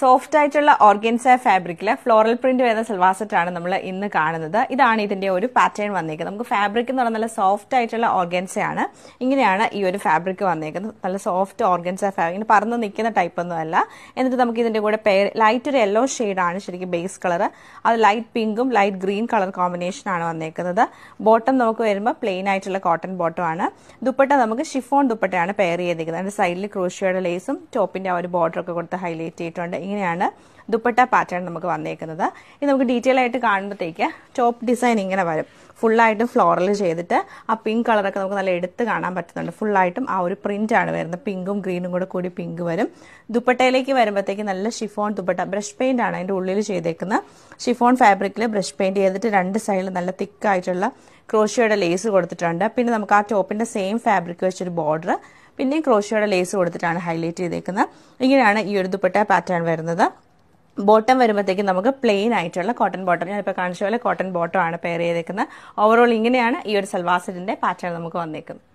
soft ആയിട്ടുള്ള organza ഫാബ്രിക്കിലെ floral print വരുന്ന സെറ്റ് ആണ് നമ്മൾ ഇന്ന് കാണുന്നത് ഇതാണ് ഇതിന്റെ ഒരു പാറ്റേൺ വന്നേക്കുന്നത് നമുക്ക് ഫാബ്രിക് എന്ന് പറഞ്ഞാൽ നല്ല സോഫ്റ്റ് ആയിട്ടുള്ള ഓർഗൻസയാണ് ഇങ്ങനെയാണ് ഈ ഒരു ഫാബ്രിക് വന്നേക്കുന്നത് നല്ല സോഫ്റ്റ് ഓർഗൻസ ഫാബ്രിക് ഇങ്ങനെ പറന്ന് നിൽക്കുന്ന ടൈപ്പ് ഒന്നും അല്ല എന്നിട്ട് നമുക്ക് ഇതിന്റെ കൂടെ പേർ ലൈറ്റ് ഒരു യെല്ലോ ആണ് ശരിക്കും ബേസ് കളർ അത് ലൈറ്റ് പിങ്കും ലൈറ്റ് ഗ്രീൻ കളർ കോമ്പിനേഷനാണ് വന്നേക്കുന്നത് ബോട്ടം നമുക്ക് വരുമ്പോൾ പ്ലെയിൻ ആയിട്ടുള്ള കോട്ടൺ ബോട്ടം ആണ് ദുപ്പട്ട നമുക്ക് ഷിഫോൺ ദുപ്പട്ടയാണ് പെയർ ചെയ്തിരിക്കുന്നത് അതിന്റെ സൈഡിൽ ക്രോഷിയുടെ ലേസും ടോപ്പിന്റെ ആ ഒരു ബോർഡർ ഒക്കെ കൊടുത്ത് ഹൈലൈറ്റ് ചെയ്തിട്ടുണ്ട് ഇങ്ങനെയാണ് ദുപ്പട്ട പാറ്റേൺ നമുക്ക് വന്നേക്കുന്നത് ഇത് നമുക്ക് ഡീറ്റെയിൽ ആയിട്ട് കാണുമ്പോഴത്തേക്ക് ടോപ്പ് ഡിസൈൻ ഇങ്ങനെ വരും ഫുള്ളായിട്ടും ഫ്ലോറൽ ചെയ്തിട്ട് ആ പിങ്ക് കളറൊക്കെ നമുക്ക് നല്ല എടുത്ത് കാണാൻ പറ്റുന്നുണ്ട് ഫുള്ളായിട്ടും ആ ഒരു പ്രിന്റ് ആണ് വരുന്നത് പിങ്കും ഗ്രീനും കൂടെ കൂടി പിങ്ക് വരും ദുപ്പട്ടയിലേക്ക് വരുമ്പോഴത്തേക്ക് നല്ല ഷിഫോൺ ദുപ്പട്ട ബ്രഷ് പെയിന്റ് ആണ് അതിൻ്റെ ഉള്ളിൽ ചെയ്തേക്കുന്നത് ഷിഫോൺ ഫാബ്രിക്കിൽ ബ്രഷ് പെയിന്റ് ചെയ്തിട്ട് രണ്ട് സൈഡിൽ നല്ല തിക്കായിട്ടുള്ള ക്രോഷിയുടെ ലേസ് കൊടുത്തിട്ടുണ്ട് പിന്നെ നമുക്ക് ആ ടോപ്പിൻ്റെ സെയിം ഫാബ്രിക് വെച്ചൊരു ബോർഡർ പിന്നെയും ക്രോഷിയോടെ ലേസ് കൊടുത്തിട്ടാണ് ഹൈലൈറ്റ് ചെയ്തേക്കുന്നത് ഇങ്ങനെയാണ് ഈ ഒരു ദുപ്പട്ട പാറ്റേൺ വരുന്നത് ബോട്ടം വരുമ്പോഴത്തേക്കും നമുക്ക് പ്ലെയിൻ ആയിട്ടുള്ള കോട്ടൺ ബോട്ടം ഞാനിപ്പോൾ കാണിച്ച പോലെ കോട്ടൺ ബോട്ടം ആണ് പെയർ ചെയ്തേക്കുന്നത് ഓവറോൾ ഇങ്ങനെയാണ് ഈ ഒരു സൽവാസറ്റിൻ്റെ പാറ്റേൺ നമുക്ക് വന്നേക്കുന്നത്